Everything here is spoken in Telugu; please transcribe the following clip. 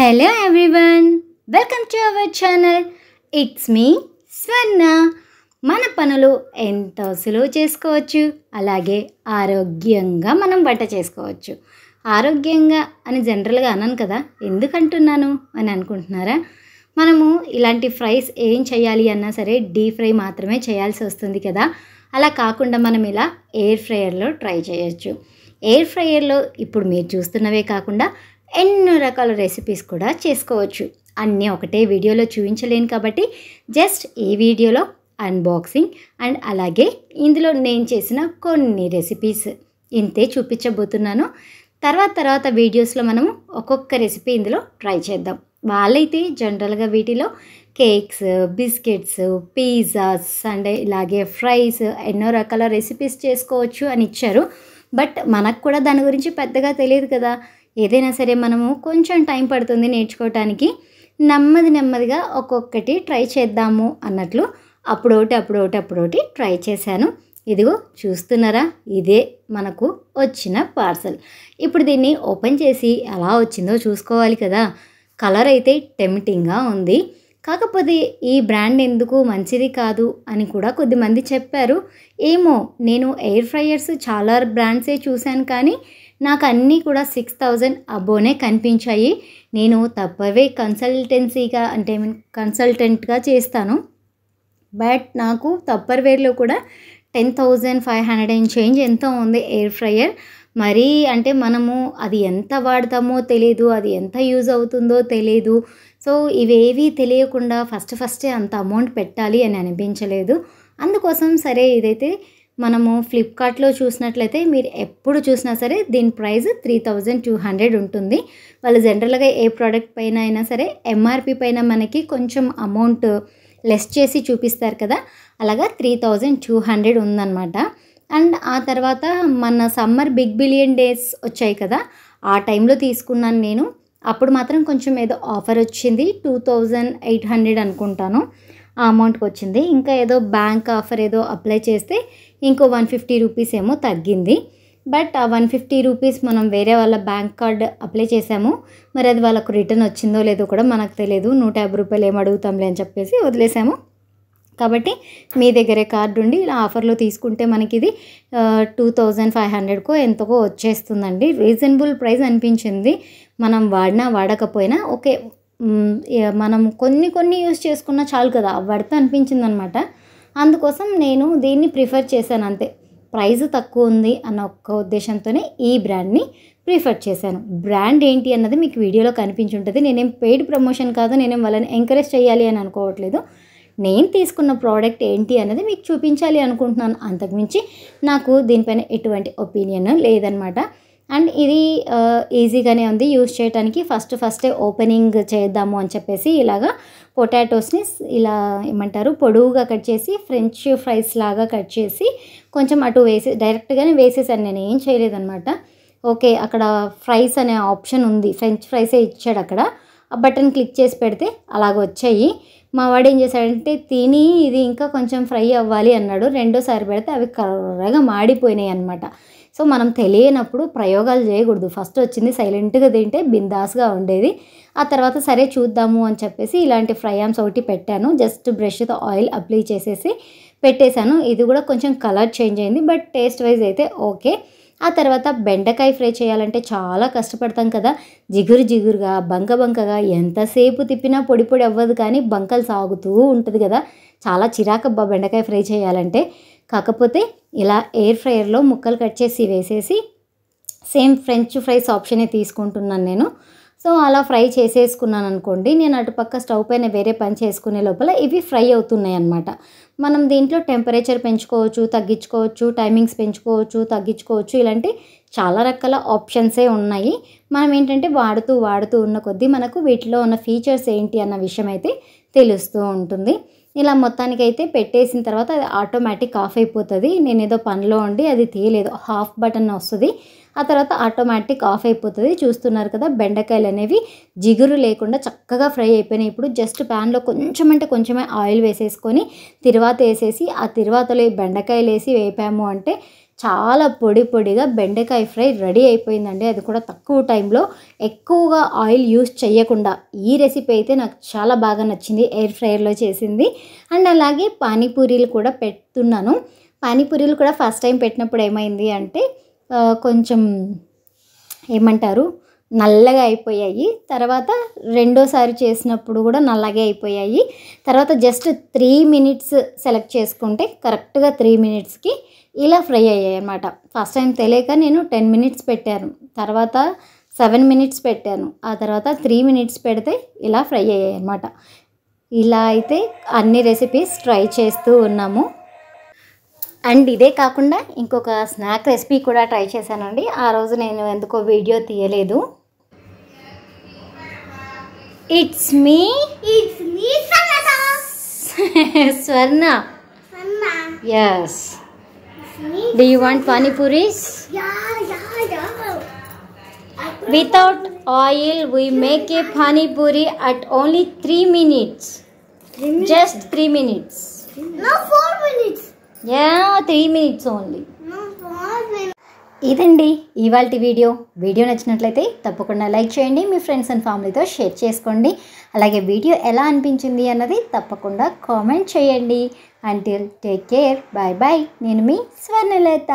Hello everyone welcome to our channel it's me Swarna మన పనులు ఎంతో సులువు చేసుకోవచ్చు అలాగే ఆరోగ్యంగా మనం వంట చేసుకోవచ్చు ఆరోగ్యంగా అని జనరల్గా అన్నాను కదా ఎందుకంటున్నాను అని అనుకుంటున్నారా మనము ఇలాంటి ఫ్రైస్ ఏం చేయాలి అన్నా సరే డీప్ ఫ్రై మాత్రమే చేయాల్సి వస్తుంది కదా అలా కాకుండా మనం ఇలా ఎయిర్ ఫ్రైయర్లో ట్రై చేయొచ్చు ఎయిర్ ఫ్రైయర్లో ఇప్పుడు మీరు చూస్తున్నవే కాకుండా ఎన్నో రకాల రెసిపీస్ కూడా చేసుకోవచ్చు అన్నీ ఒకటే వీడియోలో చూపించలేను కాబట్టి జస్ట్ ఈ వీడియోలో అన్బాక్సింగ్ అండ్ అలాగే ఇందులో నేను చేసిన కొన్ని రెసిపీస్ ఇంతే చూపించబోతున్నాను తర్వాత తర్వాత వీడియోస్లో మనము ఒక్కొక్క రెసిపీ ఇందులో ట్రై చేద్దాం వాళ్ళైతే జనరల్గా వీటిలో కేక్స్ బిస్కెట్స్ పిజ్జాస్ అండ్ ఇలాగే ఫ్రైస్ ఎన్నో రకాల రెసిపీస్ చేసుకోవచ్చు అని ఇచ్చారు బట్ మనకు కూడా దాని గురించి పెద్దగా తెలియదు కదా ఏదైనా సరే మనము కొంచెం టైం పడుతుంది నేర్చుకోవటానికి నెమ్మది నెమ్మదిగా ఒక్కొక్కటి ట్రై చేద్దాము అన్నట్లు అప్పుడొకటి అప్పుడొకటి అప్పుడొకటి ట్రై చేశాను ఇదిగో చూస్తున్నారా ఇదే మనకు వచ్చిన పార్సల్ ఇప్పుడు దీన్ని ఓపెన్ చేసి ఎలా వచ్చిందో చూసుకోవాలి కదా కలర్ అయితే టెమిటింగ్గా ఉంది కాకపోతే ఈ బ్రాండ్ ఎందుకు మంచిది కాదు అని కూడా కొద్దిమంది చెప్పారు ఏమో నేను ఎయిర్ ఫ్రయర్స్ చాలా బ్రాండ్సే చూశాను కానీ నాకు అన్నీ కూడా సిక్స్ థౌజండ్ అబోనే కనిపించాయి నేను తప్పవే కన్సల్టెన్సీగా అంటే ఐ మీన్ కన్సల్టెంట్గా చేస్తాను బట్ నాకు తప్పర్ వేర్లో కూడా ten thousand five hundred and change ఎంత ఉంది ఎయిర్ ఫ్రయర్ మరీ అంటే మనము అది ఎంత వాడతామో తెలియదు అది ఎంత యూజ్ అవుతుందో తెలియదు సో ఇవేవి తెలియకుండా ఫస్ట్ ఫస్టే అంత అమౌంట్ పెట్టాలి అని అనిపించలేదు అందుకోసం సరే ఇదైతే మనము ఫ్లిప్కార్ట్లో చూసినట్లయితే మీరు ఎప్పుడు చూసినా సరే దీని price three thousand two hundred ఉంటుంది వాళ్ళు జనరల్గా ఏ ప్రోడక్ట్ పైన అయినా సరే ఎంఆర్పి పైన మనకి కొంచెం అమౌంట్ లెస్ చేసి చూపిస్తారు కదా అలాగా త్రీ థౌజండ్ టూ హండ్రెడ్ ఉందన్నమాట అండ్ ఆ తర్వాత మన సమ్మర్ బిగ్ బిలియన్ డేస్ వచ్చాయి కదా ఆ టైంలో తీసుకున్నాను నేను అప్పుడు మాత్రం కొంచెం ఏదో ఆఫర్ వచ్చింది టూ థౌజండ్ ఎయిట్ హండ్రెడ్ అనుకుంటాను అమౌంట్కి వచ్చింది ఇంకా ఏదో బ్యాంక్ ఆఫర్ ఏదో అప్లై చేస్తే ఇంకో వన్ ఫిఫ్టీ రూపీస్ ఏమో తగ్గింది బట్ ఆ వన్ ఫిఫ్టీ రూపీస్ మనం వేరే వాళ్ళ బ్యాంక్ కార్డ్ అప్లై చేసాము మరి అది వాళ్ళకు రిటర్న్ వచ్చిందో లేదో కూడా మనకు తెలియదు నూట యాభై రూపాయలు ఏం అడుగుతాంలే అని చెప్పేసి వదిలేసాము కాబట్టి మీ దగ్గరే కార్డు ఉండి ఇలా ఆఫర్లో తీసుకుంటే మనకి ఇది టూ థౌజండ్ ఫైవ్ హండ్రెడ్కో ఎంతకో వచ్చేస్తుందండి రీజనబుల్ ప్రైస్ అనిపించింది మనం వాడినా వాడకపోయినా ఓకే మనం కొన్ని కొన్ని యూస్ చేసుకున్నా చాలు కదా వడితే అనిపించింది అనమాట అందుకోసం నేను దీన్ని ప్రిఫర్ చేశాను అంతే ప్రైజ్ తక్కువ ఉంది అన్న ఒక్క ఉద్దేశంతోనే ఈ బ్రాండ్ని ప్రిఫర్ చేశాను బ్రాండ్ ఏంటి అన్నది మీకు వీడియోలో ఉంటుంది నేనేం పెయిడ్ ప్రమోషన్ కాదు నేనేం వాళ్ళని ఎంకరేజ్ చేయాలి అని అనుకోవట్లేదు నేను తీసుకున్న ప్రోడక్ట్ ఏంటి అనేది మీకు చూపించాలి అనుకుంటున్నాను అంతకుమించి నాకు దీనిపైన ఎటువంటి ఒపీనియన్ లేదనమాట అండ్ ఇది ఈజీగానే ఉంది యూజ్ చేయడానికి ఫస్ట్ ఫస్టే ఓపెనింగ్ చేద్దాము అని చెప్పేసి ఇలాగా పొటాటోస్ని ఇలా ఏమంటారు పొడువుగా కట్ చేసి ఫ్రెంచ్ ఫ్రైస్ లాగా కట్ చేసి కొంచెం అటు వేసి డైరెక్ట్గానే వేసేసాను నేను ఏం చేయలేదనమాట ఓకే అక్కడ ఫ్రైస్ అనే ఆప్షన్ ఉంది ఫ్రెంచ్ ఫ్రైసే ఇచ్చాడు అక్కడ ఆ బటన్ క్లిక్ చేసి పెడితే అలాగ వచ్చాయి మా వాడు ఏం చేశాడంటే తిని ఇది ఇంకా కొంచెం ఫ్రై అవ్వాలి అన్నాడు రెండోసారి పెడితే అవి కర్రగా మాడిపోయినాయి అనమాట సో మనం తెలియనప్పుడు ప్రయోగాలు చేయకూడదు ఫస్ట్ వచ్చింది సైలెంట్గా తింటే బిందాస్గా ఉండేది ఆ తర్వాత సరే చూద్దాము అని చెప్పేసి ఇలాంటి ఫ్రై ఆమ్స్ ఒకటి పెట్టాను జస్ట్ బ్రష్తో ఆయిల్ అప్లై చేసేసి పెట్టేశాను ఇది కూడా కొంచెం కలర్ చేంజ్ అయింది బట్ టేస్ట్ వైజ్ అయితే ఓకే ఆ తర్వాత బెండకాయ ఫ్రై చేయాలంటే చాలా కష్టపడతాం కదా జిగురు జిగురుగా బంక బంకగా ఎంతసేపు తిప్పినా పొడి పొడి అవ్వదు కానీ బంకలు సాగుతూ ఉంటుంది కదా చాలా చిరాకబ్బా బెండకాయ ఫ్రై చేయాలంటే కాకపోతే ఇలా ఎయిర్ ఫ్రైయర్లో ముక్కలు కట్ చేసి వేసేసి సేమ్ ఫ్రెంచ్ ఫ్రైస్ ఆప్షనే తీసుకుంటున్నాను నేను సో అలా ఫ్రై చేసేసుకున్నాను అనుకోండి నేను అటుపక్క స్టవ్ పైన వేరే పని చేసుకునే లోపల ఇవి ఫ్రై అవుతున్నాయి అన్నమాట మనం దీంట్లో టెంపరేచర్ పెంచుకోవచ్చు తగ్గించుకోవచ్చు టైమింగ్స్ పెంచుకోవచ్చు తగ్గించుకోవచ్చు ఇలాంటి చాలా రకాల ఆప్షన్సే ఉన్నాయి మనం ఏంటంటే వాడుతూ వాడుతూ ఉన్న కొద్దీ మనకు వీటిలో ఉన్న ఫీచర్స్ ఏంటి అన్న విషయం అయితే తెలుస్తూ ఉంటుంది ఇలా మొత్తానికి అయితే పెట్టేసిన తర్వాత అది ఆటోమేటిక్ ఆఫ్ అయిపోతుంది నేను ఏదో పనిలో ఉండి అది తీయలేదు హాఫ్ బటన్ వస్తుంది ఆ తర్వాత ఆటోమేటిక్ ఆఫ్ అయిపోతుంది చూస్తున్నారు కదా బెండకాయలు అనేవి జిగురు లేకుండా చక్కగా ఫ్రై అయిపోయినాయి ఇప్పుడు జస్ట్ ప్యాన్లో కొంచెం అంటే కొంచెమే ఆయిల్ వేసేసుకొని తిరువాత వేసేసి ఆ తిరువాతలో ఈ బెండకాయలు వేసి వేపాము అంటే చాలా పొడి పొడిగా బెండకాయ ఫ్రై రెడీ అయిపోయిందండి అది కూడా తక్కువ టైంలో ఎక్కువగా ఆయిల్ యూస్ చేయకుండా ఈ రెసిపీ అయితే నాకు చాలా బాగా నచ్చింది ఎయిర్ ఫ్రైయర్లో చేసింది అండ్ అలాగే పానీపూరీలు కూడా పెడుతున్నాను పానీపూరీలు కూడా ఫస్ట్ టైం పెట్టినప్పుడు ఏమైంది అంటే కొంచెం ఏమంటారు నల్లగా అయిపోయాయి తర్వాత రెండోసారి చేసినప్పుడు కూడా నల్లగే అయిపోయాయి తర్వాత జస్ట్ త్రీ మినిట్స్ సెలెక్ట్ చేసుకుంటే కరెక్ట్గా త్రీ మినిట్స్కి ఇలా ఫ్రై అయ్యాయి అనమాట ఫస్ట్ టైం తెలియక నేను టెన్ మినిట్స్ పెట్టాను తర్వాత సెవెన్ మినిట్స్ పెట్టాను ఆ తర్వాత త్రీ మినిట్స్ పెడితే ఇలా ఫ్రై అయ్యాయి అనమాట ఇలా అయితే అన్ని రెసిపీస్ ట్రై చేస్తూ ఉన్నాము అండ్ ఇదే కాకుండా ఇంకొక స్నాక్ రెసిపీ కూడా ట్రై చేశానండి ఆ రోజు నేను ఎందుకో వీడియో తీయలేదు It's me. It's me, Swarna. Swarna. Swarna. Yes. Me, Do you want pani puris? Yeah, yeah, yeah. Without oil, we make a pani puri at only three minutes. Three minutes. Just three minutes. three minutes. No, four minutes. Yeah, three minutes only. No, four minutes. ఇదండి ఇవాళ వీడియో వీడియో నచ్చినట్లయితే తప్పకుండా లైక్ చేయండి మీ ఫ్రెండ్స్ అండ్ ఫ్యామిలీతో షేర్ చేసుకోండి అలాగే వీడియో ఎలా అనిపించింది అన్నది తప్పకుండా కామెంట్ చేయండి until take care bye bye నేను మీ స్వర్ణలత